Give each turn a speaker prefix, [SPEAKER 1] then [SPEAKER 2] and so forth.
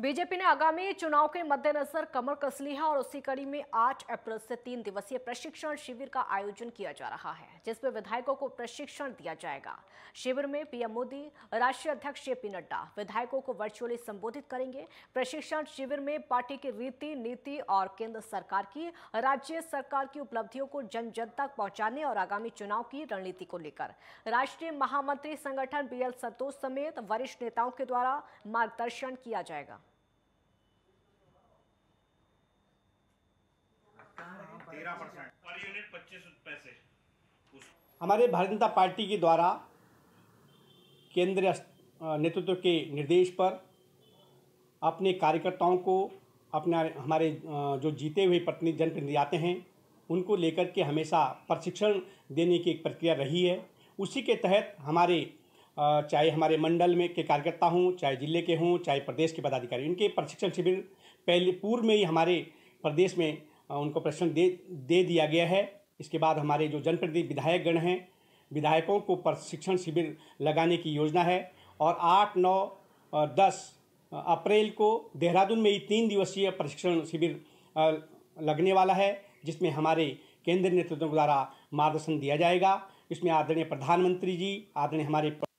[SPEAKER 1] BJP ने आगामी चुनाव के मद्देनजर कमर कस ली है और उसी कड़ी में 8 अप्रैल से तीन दिवसीय प्रशिक्षण शिविर का आयोजन किया जा रहा है जिसमें विधायकों को प्रशिक्षण दिया जाएगा शिविर में पीएम मोदी राष्ट्रीय अध्यक्ष जेपी नड्डा विधायकों को वर्चुअली संबोधित करेंगे प्रशिक्षण शिविर में पार्टी की रीति नीति और केंद्र सरकार की राज्य सरकार की उपलब्धियों को जन जन तक पहुंचाने और आगामी चुनाव की रणनीति को लेकर राष्ट्रीय महामंत्री संगठन बी संतोष समेत वरिष्ठ नेताओं के द्वारा मार्गदर्शन किया जाएगा
[SPEAKER 2] हमारे भारतीय जनता पार्टी के द्वारा केंद्रीय नेतृत्व के निर्देश पर अपने कार्यकर्ताओं को अपना हमारे जो जीते हुए प्रतिनिधि जनप्रतिनिधि आते हैं उनको लेकर के हमेशा प्रशिक्षण देने की एक प्रक्रिया रही है उसी के तहत हमारे चाहे हमारे मंडल में के कार्यकर्ता हों चाहे जिले के हों चाहे प्रदेश के पदाधिकारी इनके प्रशिक्षण शिविर पहले पूर्व में ही हमारे प्रदेश में उनको प्रश्न दे दे दिया गया है इसके बाद हमारे जो जनप्रतिनिधि विधायकगण हैं विधायकों को प्रशिक्षण शिविर लगाने की योजना है और आठ नौ और दस अप्रैल को देहरादून में ही तीन दिवसीय प्रशिक्षण शिविर लगने वाला है जिसमें हमारे केंद्रीय नेतृत्व द्वारा मार्गदर्शन दिया जाएगा इसमें आदरणीय प्रधानमंत्री जी आदरणीय हमारे